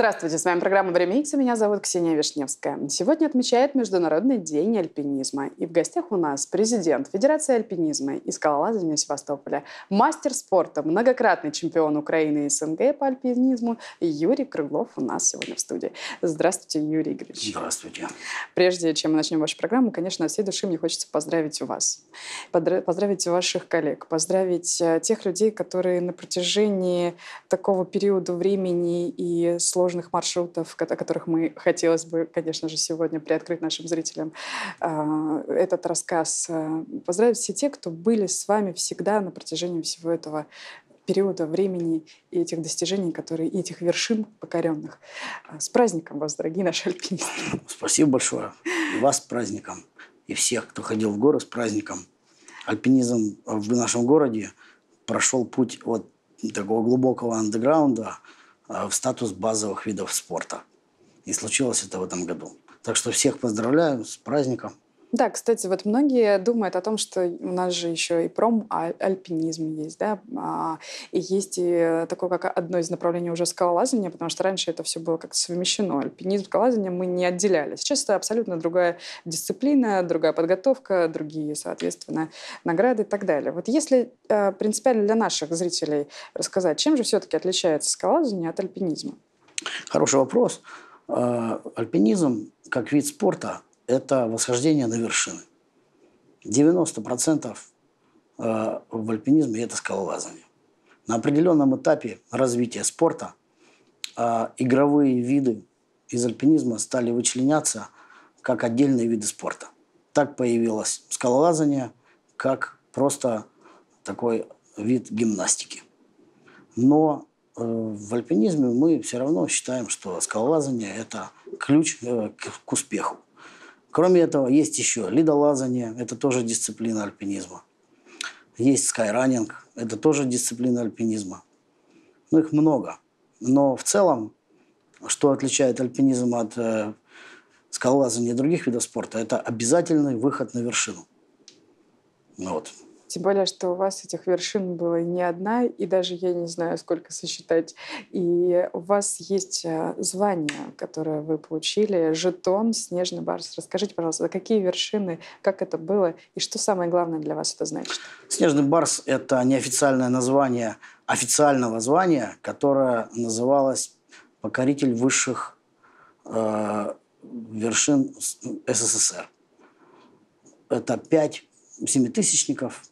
Здравствуйте, с вами программа «Время Икс», меня зовут Ксения Вишневская. Сегодня отмечает Международный день альпинизма. И в гостях у нас президент Федерации альпинизма и скалолазания Севастополя, мастер спорта, многократный чемпион Украины и СНГ по альпинизму Юрий Круглов у нас сегодня в студии. Здравствуйте, Юрий Игоревич. Здравствуйте. Прежде чем мы начнем вашу программу, конечно, от всей души мне хочется поздравить вас, поздравить ваших коллег, поздравить э, тех людей, которые на протяжении такого периода времени и сложного дорожных маршрутов, о которых мы хотелось бы, конечно же, сегодня приоткрыть нашим зрителям а, этот рассказ. А, поздравить все те, кто были с вами всегда на протяжении всего этого периода времени и этих достижений, которые, и этих вершин покоренных. А, с праздником вас, дорогие наши альпинисты. Спасибо большое. И вас с праздником. И всех, кто ходил в горы, с праздником. Альпинизм в нашем городе прошел путь от такого глубокого андеграунда – Э, в статус базовых видов спорта. И случилось это в этом году. Так что всех поздравляю с праздником. Да, кстати, вот многие думают о том, что у нас же еще и пром, а, альпинизм есть, да, а, и есть и э, такое, как одно из направлений уже скалолазания, потому что раньше это все было как-то совмещено. Альпинизм, скалолазание мы не отделяли. Сейчас это абсолютно другая дисциплина, другая подготовка, другие, соответственно, награды и так далее. Вот если э, принципиально для наших зрителей рассказать, чем же все-таки отличается скалолазание от альпинизма? Хороший вопрос. Э, альпинизм как вид спорта – это восхождение на вершины. 90% э, в альпинизме это скалолазание. На определенном этапе развития спорта э, игровые виды из альпинизма стали вычленяться как отдельные виды спорта. Так появилось скалолазание как просто такой вид гимнастики. Но э, в альпинизме мы все равно считаем, что скалолазание – это ключ к успеху. Кроме этого, есть еще ледолазание, это тоже дисциплина альпинизма. Есть скайранинг, это тоже дисциплина альпинизма. Ну, их много. Но в целом, что отличает альпинизм от э, скалолазания и других видов спорта, это обязательный выход на вершину. Вот. Тем более, что у вас этих вершин было не одна, и даже я не знаю, сколько сосчитать. И у вас есть а, звание, которое вы получили, жетон «Снежный барс». Расскажите, пожалуйста, какие вершины, как это было, и что самое главное для вас это значит? «Снежный барс» — это неофициальное название официального звания, которое называлось «Покоритель высших э, вершин СССР». Это пять семитысячников,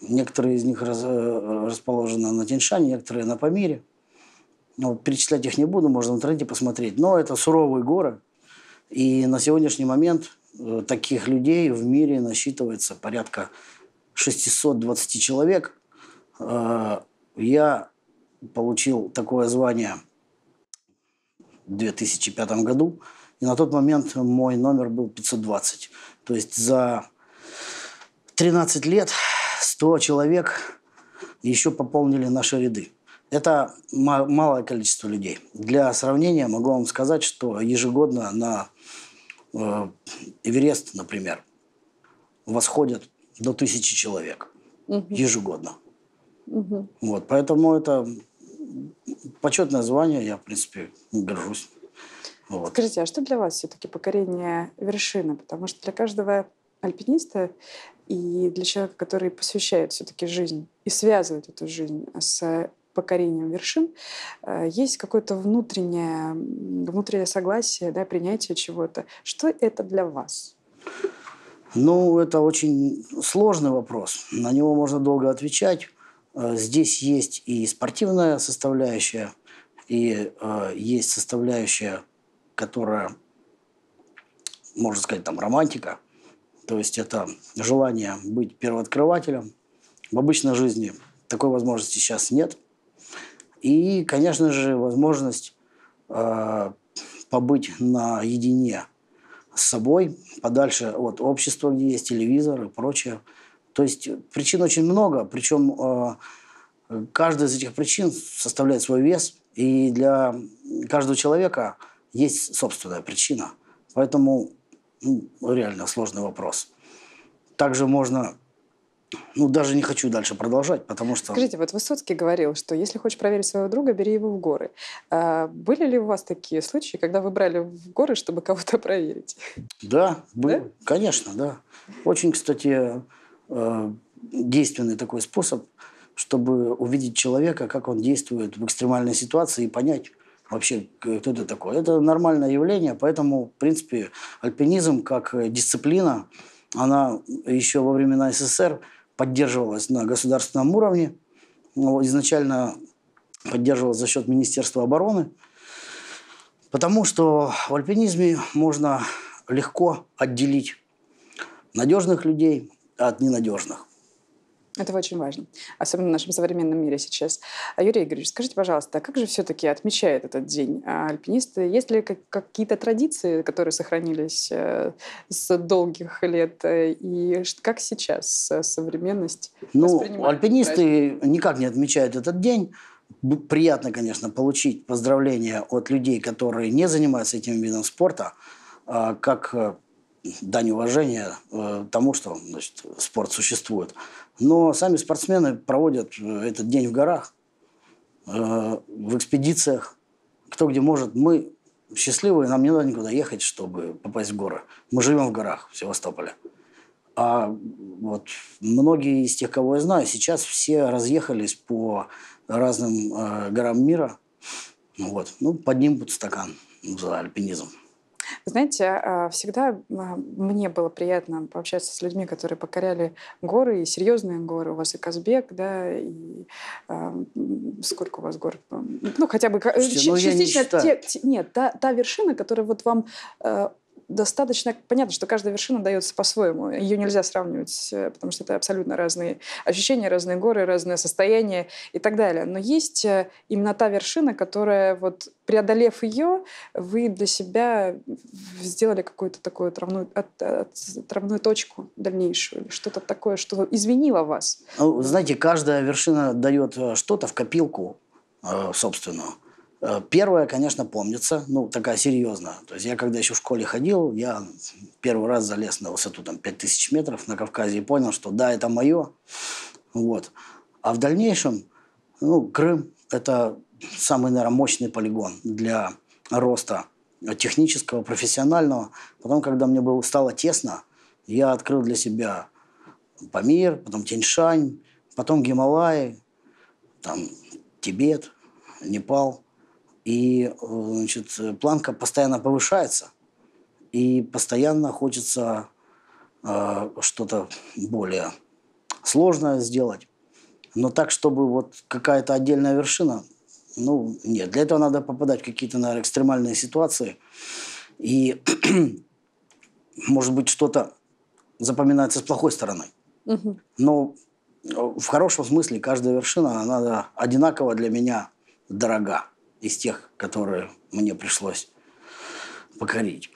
Некоторые из них раз, э, расположены на Тиньшане, некоторые на Памире. Ну, перечислять их не буду, можно в интернете посмотреть. Но это суровые горы. И на сегодняшний момент э, таких людей в мире насчитывается порядка 620 человек. Э, я получил такое звание в 2005 году. И на тот момент мой номер был 520. То есть за 13 лет 100 человек еще пополнили наши ряды. Это малое количество людей. Для сравнения могу вам сказать, что ежегодно на э, Эверест, например, восходят до тысячи человек угу. ежегодно. Угу. Вот, поэтому это почетное звание, я, в принципе, горжусь. Вот. Скажите, а что для вас все-таки покорение вершины? Потому что для каждого альпиниста и для человека, который посвящает все-таки жизнь и связывает эту жизнь с покорением вершин, э, есть какое-то внутреннее, внутреннее согласие, да, принятие чего-то. Что это для вас? Ну, это очень сложный вопрос. На него можно долго отвечать. Э, здесь есть и спортивная составляющая, и э, есть составляющая, которая, можно сказать, там романтика – то есть это желание быть первооткрывателем. В обычной жизни такой возможности сейчас нет. И, конечно же, возможность э, побыть наедине с собой, подальше от общества, где есть телевизор и прочее. То есть причин очень много, причем э, каждая из этих причин составляет свой вес, и для каждого человека есть собственная причина. Поэтому ну, реально сложный вопрос. Также можно ну, даже не хочу дальше продолжать, потому что... Скажите, вот Высоцкий говорил, что если хочешь проверить своего друга, бери его в горы. А были ли у вас такие случаи, когда вы брали в горы, чтобы кого-то проверить? Да, был, да? конечно, да. Очень, кстати, э, действенный такой способ, чтобы увидеть человека, как он действует в экстремальной ситуации и понять, вообще кто ты такой. Это нормальное явление, поэтому, в принципе, альпинизм как э, дисциплина, она еще во времена СССР поддерживалась на государственном уровне. Ну, изначально поддерживалась за счет Министерства обороны, потому что в альпинизме можно легко отделить надежных людей от ненадежных. Это очень важно, особенно в нашем современном мире сейчас. А, Юрий Игоревич, скажите, пожалуйста, а как же все-таки отмечают этот день а, альпинисты? Есть ли какие-то традиции, которые сохранились э, с долгих лет? Э, и как сейчас э, современность Ну, альпинисты праздник? никак не отмечают этот день. Приятно, конечно, получить поздравления от людей, которые не занимаются этим видом спорта, а, как дань уважения тому, что значит, спорт существует. Но сами спортсмены проводят э, этот день в горах, э, в экспедициях, кто где может. Мы счастливые, нам не надо никуда ехать, чтобы попасть в горы. Мы живем в горах в Севастополе. А вот многие из тех, кого я знаю, сейчас все разъехались по разным э, горам мира. Вот. Ну, поднимут стакан за альпинизм. Вы знаете, а, всегда а, мне было приятно пообщаться с людьми, которые покоряли горы, и серьезные горы. У вас и Казбек, да, и а, сколько у вас гор? Ну, хотя бы Слушайте, частично... Ну, я не те, те, нет, та, та вершина, которая вот вам достаточно... Понятно, что каждая вершина дается по-своему. Ее нельзя сравнивать, э, потому что это абсолютно разные ощущения, разные горы, разное состояние и так далее. Но есть э, именно та вершина, которая, вот преодолев ее, вы для себя сделали какую-то такую травную от, от, отравную точку дальнейшую, что-то такое, что извинило вас. Ну, знаете, каждая вершина дает э, что-то в копилку э, собственную. Э, первое, конечно, помнится, ну, такая серьезная. То есть я когда еще в школе ходил, я первый раз залез на высоту там 5000 метров на Кавказе и понял, что да, это мое. Вот. А в дальнейшем, ну, Крым – это самый, наверное, мощный полигон для роста технического, профессионального. Потом, когда мне было, стало тесно, я открыл для себя Памир, потом Тяньшань, потом Гималаи, там Тибет, Непал – и значит, планка постоянно повышается, и постоянно хочется э, что-то более сложное сделать. Но так, чтобы вот какая-то отдельная вершина, ну, нет. Для этого надо попадать в какие-то, наверное, экстремальные ситуации. И, может быть, что-то запоминается с плохой стороны. Угу. Но э, в хорошем смысле каждая вершина, она одинаково для меня дорога из тех, которые мне пришлось покорить.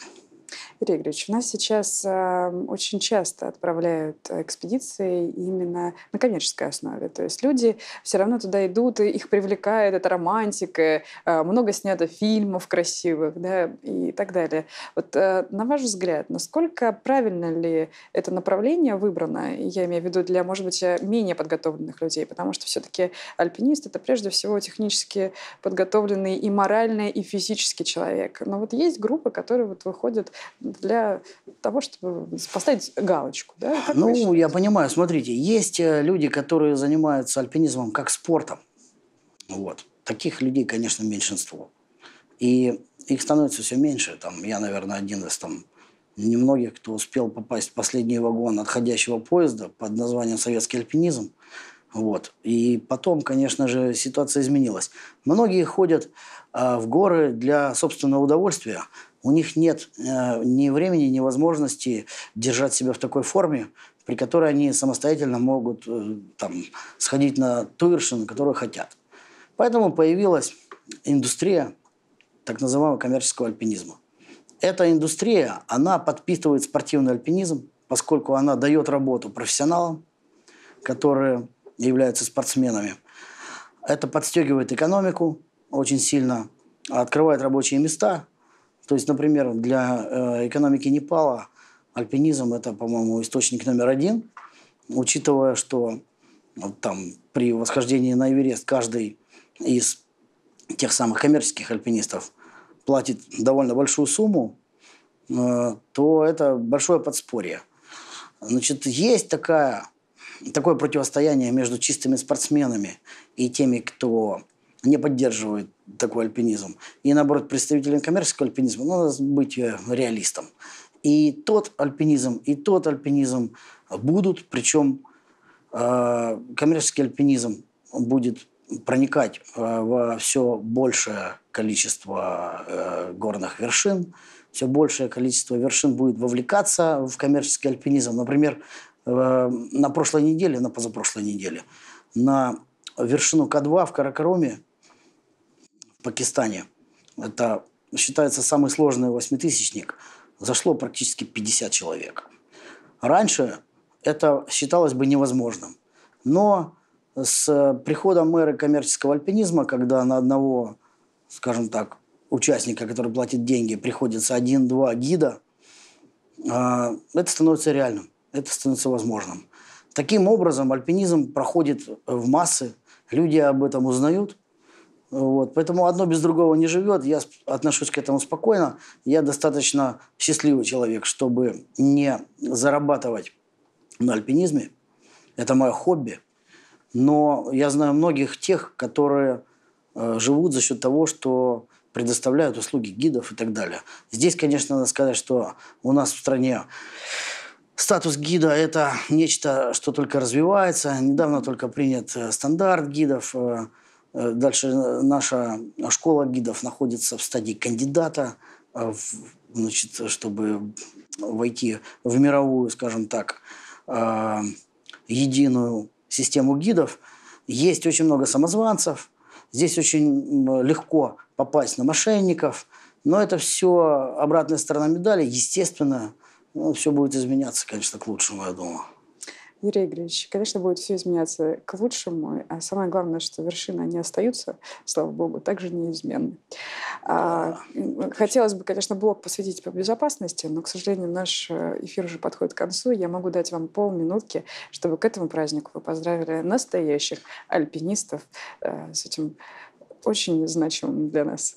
Юрий Игоревич, у нас сейчас эм, очень часто отправляют экспедиции именно на коммерческой основе. То есть люди все равно туда идут, их привлекает эта романтика, э, много снято фильмов красивых да, и так далее. Вот э, на ваш взгляд, насколько правильно ли это направление выбрано, я имею в виду для, может быть, э, менее подготовленных людей, потому что все-таки альпинист — это прежде всего технически подготовленный и морально, и физически человек. Но вот есть группы, которые вот выходят для того, чтобы поставить галочку. Да? ну, я понимаю, смотрите, есть э, люди, которые занимаются альпинизмом как спортом. Вот. Таких людей, конечно, меньшинство. И их становится все меньше. Там, я, наверное, один из там, немногих, кто успел попасть в последний вагон отходящего поезда под названием «Советский альпинизм». Вот. И потом, конечно же, ситуация изменилась. Многие ходят э, в горы для собственного удовольствия, у них нет э, ни времени, ни возможности держать себя в такой форме, при которой они самостоятельно могут э, там, сходить на ту вершину, которую хотят. Поэтому появилась индустрия так называемого коммерческого альпинизма. Эта индустрия, она подпитывает спортивный альпинизм, поскольку она дает работу профессионалам, которые являются спортсменами. Это подстегивает экономику очень сильно, открывает рабочие места, то есть, например, для э, экономики Непала альпинизм – это, по-моему, источник номер один, учитывая, что ну, там при восхождении на Эверест каждый из тех самых коммерческих альпинистов платит довольно большую сумму, э, то это большое подспорье. Значит, есть такая, такое противостояние между чистыми спортсменами и теми, кто не поддерживают такой альпинизм. И наоборот, представители коммерческого альпинизма, ну, надо быть э, реалистом. И тот альпинизм, и тот альпинизм будут, причем э, коммерческий альпинизм будет проникать э, во все большее количество э, горных вершин, все большее количество вершин будет вовлекаться в коммерческий альпинизм. Например, э, на прошлой неделе, на позапрошлой неделе, на вершину К2 в Каракаруме Пакистане, это считается самый сложный восьмитысячник, зашло практически 50 человек. Раньше это считалось бы невозможным. Но с приходом мэра коммерческого альпинизма, когда на одного, скажем так, участника, который платит деньги, приходится один-два гида, а, это становится реальным, это становится возможным. Таким образом, альпинизм проходит в массы, люди об этом узнают, вот. Поэтому одно без другого не живет. Я отношусь к этому спокойно. Я достаточно счастливый человек, чтобы не зарабатывать на альпинизме. Это мое хобби. Но я знаю многих тех, которые э, живут за счет того, что предоставляют услуги гидов и так далее. Здесь, конечно, надо сказать, что у нас в стране Статус гида – это нечто, что только развивается. Недавно только принят э, стандарт гидов. Э, Э, дальше э, наша школа гидов находится в стадии кандидата, э, значит, чтобы войти в мировую, скажем так, единую систему гидов. Есть очень много самозванцев, здесь очень легко попасть на мошенников, но это все обратная сторона медали. Естественно, ну, все будет изменяться, конечно, к лучшему, я думаю. Юрий Игоревич, конечно, будет все изменяться к лучшему, а самое главное, что вершины, они остаются, слава богу, также неизменны. А, да. Хотелось бы, конечно, блок посвятить по безопасности, но, к сожалению, наш э, эфир уже подходит к концу. Я могу дать вам полминутки, чтобы к этому празднику вы поздравили настоящих альпинистов э, с этим очень значимым для нас.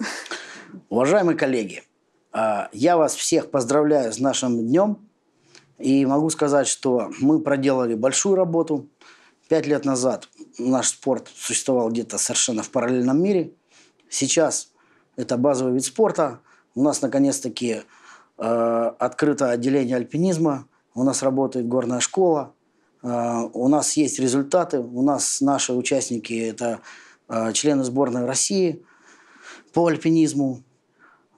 Уважаемые коллеги, а, я вас всех поздравляю с нашим днем. И могу сказать, что мы проделали большую работу. Пять лет назад наш спорт существовал где-то совершенно в параллельном мире. Сейчас это базовый вид спорта. У нас, наконец-таки, э, открыто отделение альпинизма. У нас работает горная школа. Э, у нас есть результаты. У нас наши участники – это э, члены сборной России по альпинизму.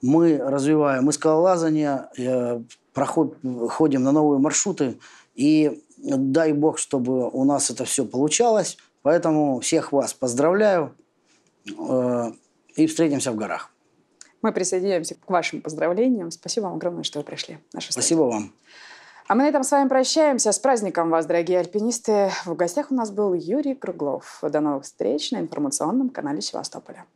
Мы развиваем и скалолазание, э, проходим на новые маршруты. И дай бог, чтобы у нас это все получалось. Поэтому всех вас поздравляю э, и встретимся в горах. Мы присоединяемся к вашим поздравлениям. Спасибо вам огромное, что вы пришли. Нашу Спасибо вам. А мы на этом с вами прощаемся. С праздником вас, дорогие альпинисты. В гостях у нас был Юрий Круглов. До новых встреч на информационном канале Севастополя.